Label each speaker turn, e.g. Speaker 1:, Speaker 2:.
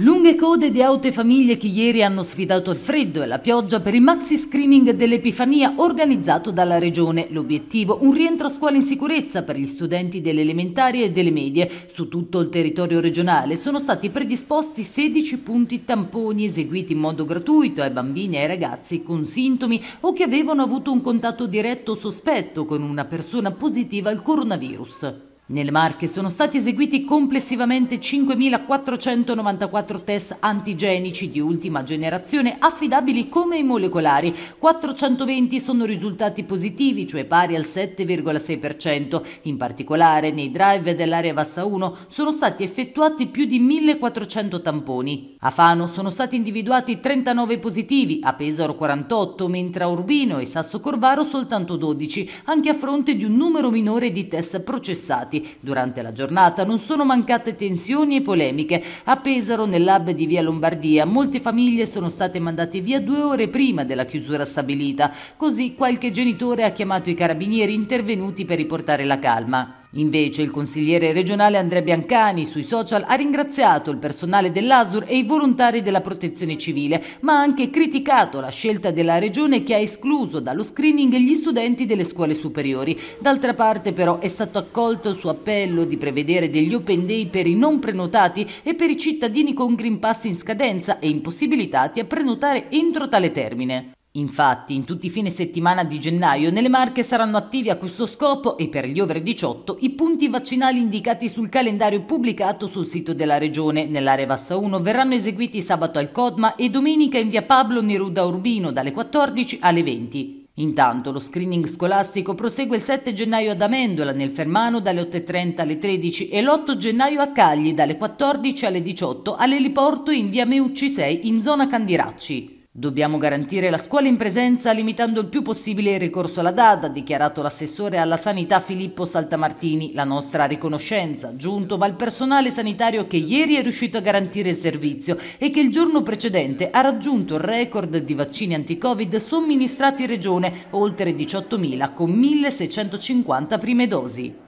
Speaker 1: Lunghe code di auto e famiglie che ieri hanno sfidato il freddo e la pioggia per il maxi screening dell'Epifania organizzato dalla Regione. L'obiettivo, un rientro a scuola in sicurezza per gli studenti delle elementari e delle medie. Su tutto il territorio regionale sono stati predisposti 16 punti tamponi eseguiti in modo gratuito ai bambini e ai ragazzi con sintomi o che avevano avuto un contatto diretto o sospetto con una persona positiva al coronavirus. Nelle Marche sono stati eseguiti complessivamente 5.494 test antigenici di ultima generazione affidabili come i molecolari. 420 sono risultati positivi, cioè pari al 7,6%. In particolare, nei drive dell'area Vassa 1 sono stati effettuati più di 1.400 tamponi. A Fano sono stati individuati 39 positivi, a Pesaro 48, mentre a Urbino e Sasso Corvaro soltanto 12, anche a fronte di un numero minore di test processati attacchi. Durante la giornata non sono mancate tensioni e polemiche. A Pesaro, nell'hub di Via Lombardia, molte famiglie sono state mandate via due ore prima della chiusura stabilita. Così qualche genitore ha chiamato i carabinieri intervenuti per riportare la calma. Invece il consigliere regionale Andrea Biancani sui social ha ringraziato il personale dell'ASUR e i volontari della protezione civile, ma ha anche criticato la scelta della regione che ha escluso dallo screening gli studenti delle scuole superiori. D'altra parte però è stato accolto il suo appello di prevedere degli open day per i non prenotati e per i cittadini con Green Pass in scadenza e impossibilitati a prenotare entro tale termine. Infatti, in tutti i fine settimana di gennaio nelle Marche saranno attivi a questo scopo e per gli over 18 i punti vaccinali indicati sul calendario pubblicato sul sito della Regione. Nell'area Vassa 1 verranno eseguiti sabato al Codma e domenica in via Pablo Neruda Urbino dalle 14 alle 20. Intanto lo screening scolastico prosegue il 7 gennaio ad Amendola nel Fermano dalle 8.30 alle 13 e l'8 gennaio a Cagli dalle 14 alle 18 all'eliporto in via Meucci 6 in zona Candiracci. Dobbiamo garantire la scuola in presenza limitando il più possibile il ricorso alla DAD, ha dichiarato l'assessore alla sanità Filippo Saltamartini. La nostra riconoscenza giunto va al personale sanitario che ieri è riuscito a garantire il servizio e che il giorno precedente ha raggiunto il record di vaccini anti-Covid somministrati in regione, oltre 18.000 con 1.650 prime dosi.